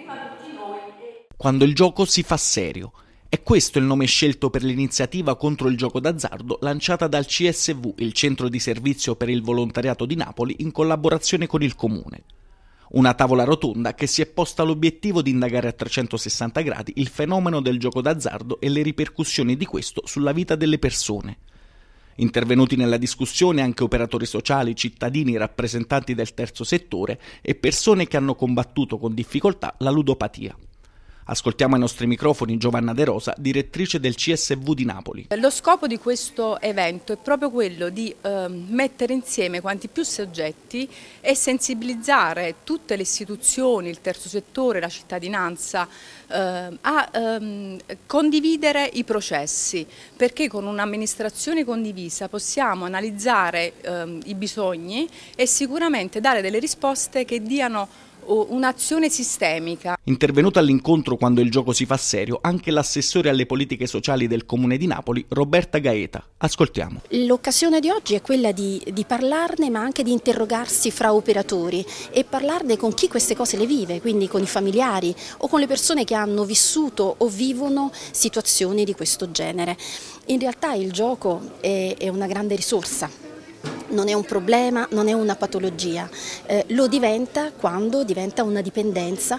prima tutti noi. Quando il gioco si fa serio. È questo il nome scelto per l'iniziativa contro il gioco d'azzardo lanciata dal CSV, il centro di servizio per il volontariato di Napoli, in collaborazione con il comune. Una tavola rotonda che si è posta l'obiettivo di indagare a 360 gradi il fenomeno del gioco d'azzardo e le ripercussioni di questo sulla vita delle persone intervenuti nella discussione anche operatori sociali, cittadini, rappresentanti del terzo settore e persone che hanno combattuto con difficoltà la ludopatia. Ascoltiamo ai nostri microfoni Giovanna De Rosa, direttrice del CSV di Napoli. Lo scopo di questo evento è proprio quello di eh, mettere insieme quanti più soggetti e sensibilizzare tutte le istituzioni, il terzo settore, la cittadinanza eh, a ehm, condividere i processi perché con un'amministrazione condivisa possiamo analizzare ehm, i bisogni e sicuramente dare delle risposte che diano un'azione sistemica. Intervenuta all'incontro quando il gioco si fa serio anche l'assessore alle politiche sociali del Comune di Napoli, Roberta Gaeta. Ascoltiamo. L'occasione di oggi è quella di, di parlarne ma anche di interrogarsi fra operatori e parlarne con chi queste cose le vive, quindi con i familiari o con le persone che hanno vissuto o vivono situazioni di questo genere. In realtà il gioco è, è una grande risorsa non è un problema, non è una patologia, eh, lo diventa quando diventa una dipendenza